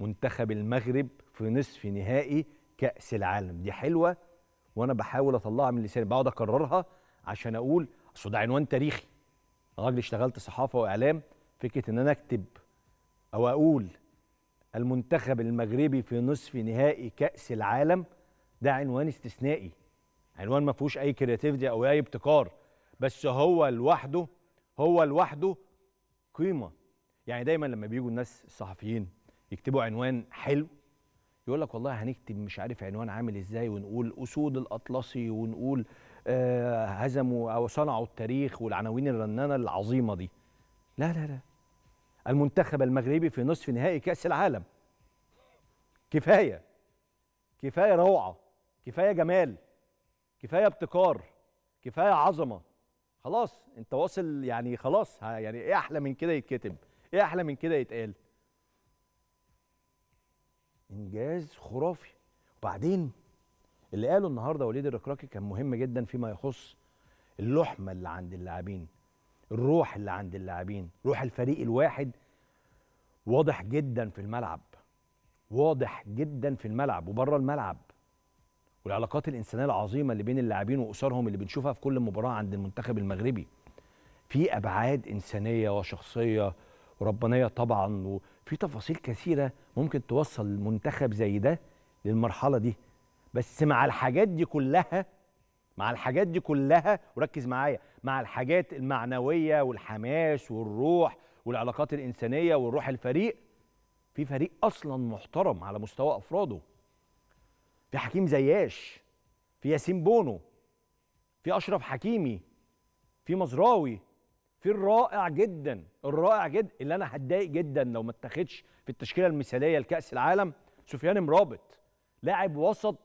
منتخب المغرب في نصف نهائي كأس العالم دي حلوة وأنا بحاول أطلعها من لساني بقعد أكررها عشان أقول أصل ده عنوان تاريخي راجل اشتغلت صحافة وإعلام فكرة إن أنا أكتب أو أقول المنتخب المغربي في نصف نهائي كأس العالم ده عنوان استثنائي عنوان ما فيهوش أي كرياتيفيتي أو أي ابتكار بس هو لوحده هو لوحده قيمة يعني دايما لما بيجوا الناس الصحفيين يكتبوا عنوان حلو يقول لك والله هنكتب مش عارف عنوان عامل ازاي ونقول اسود الاطلسي ونقول آه هزموا او صنعوا التاريخ والعناوين الرنانه العظيمه دي لا لا لا المنتخب المغربي في نصف نهائي كاس العالم كفايه كفايه روعه كفايه جمال كفايه ابتكار كفايه عظمه خلاص انت واصل يعني خلاص يعني ايه احلى من كده يتكتب ايه احلى من كده يتقال انجاز خرافي وبعدين اللي قاله النهارده وليد الركراكي كان مهم جدا فيما يخص اللحمه اللي عند اللاعبين الروح اللي عند اللاعبين روح الفريق الواحد واضح جدا في الملعب واضح جدا في الملعب وبره الملعب والعلاقات الانسانيه العظيمه اللي بين اللاعبين واسرهم اللي بنشوفها في كل مباراه عند المنتخب المغربي في ابعاد انسانيه وشخصيه وربانيه طبعا وفي تفاصيل كثيره ممكن توصل منتخب زي ده للمرحله دي بس مع الحاجات دي كلها مع الحاجات دي كلها وركز معايا مع الحاجات المعنويه والحماس والروح والعلاقات الانسانيه والروح الفريق في فريق اصلا محترم على مستوى افراده في حكيم زياش في ياسين بونو في اشرف حكيمي في مزراوي في الرائع جدا الرائع جدا اللي انا هتضايق جدا لو ما اتخذش في التشكيله المثاليه لكاس العالم سفيان مرابط لاعب وسط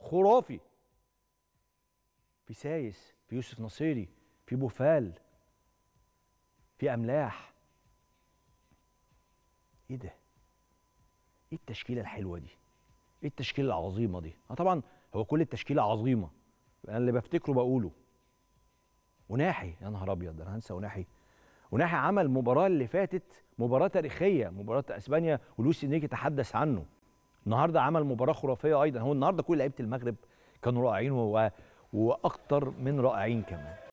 خرافي في سايس في يوسف نصيري في بوفال في املاح ايه ده ايه التشكيله الحلوه دي ايه التشكيله العظيمه دي اه طبعا هو كل التشكيله عظيمه انا اللي بفتكره بقوله وناحي يا نهار ابيض انا هنسى وناحي وناحي عمل مباراه اللي فاتت مباراه تاريخيه مباراه اسبانيا ولوسي انريكي تحدث عنه النهارده عمل مباراه خرافيه ايضا هو النهارده كل لعيبه المغرب كانوا رائعين واكتر من رائعين كمان